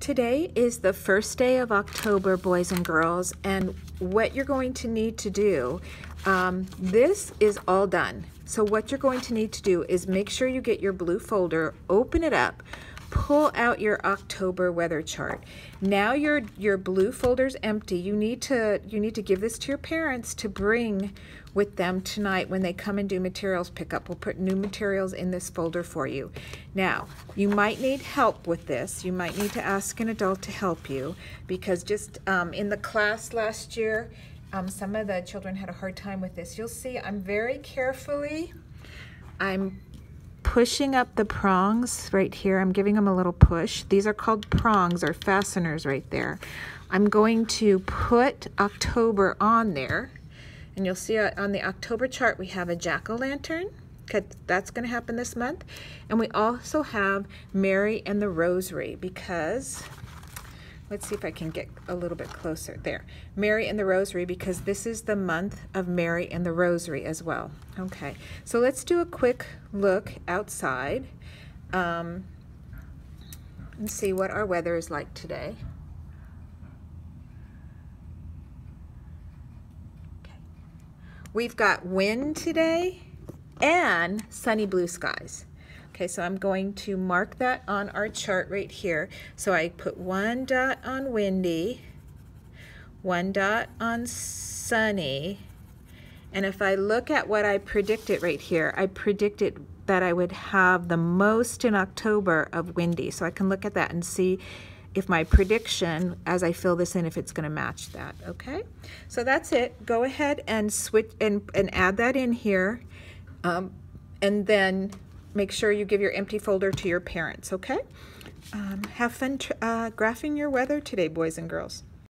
Today is the first day of October, boys and girls, and what you're going to need to do, um, this is all done. So what you're going to need to do is make sure you get your blue folder, open it up, pull out your October weather chart. Now your your blue folder's empty. You need to you need to give this to your parents to bring with them tonight when they come and do materials pickup. We'll put new materials in this folder for you. Now, you might need help with this. You might need to ask an adult to help you because just um, in the class last year, um, some of the children had a hard time with this. You'll see I'm very carefully, I'm pushing up the prongs right here. I'm giving them a little push. These are called prongs or fasteners right there. I'm going to put October on there. And you'll see uh, on the October chart, we have a jack-o'-lantern. That's going to happen this month. And we also have Mary and the Rosary because let's see if I can get a little bit closer there. Mary and the Rosary, because this is the month of Mary and the Rosary as well. Okay, so let's do a quick look outside um, and see what our weather is like today. We've got wind today and sunny blue skies. Okay, so I'm going to mark that on our chart right here. So I put one dot on windy, one dot on sunny, and if I look at what I predicted right here, I predicted that I would have the most in October of windy. So I can look at that and see if my prediction as I fill this in, if it's gonna match that, okay? So that's it. Go ahead and switch and, and add that in here. Um, and then make sure you give your empty folder to your parents, okay? Um, have fun uh, graphing your weather today, boys and girls.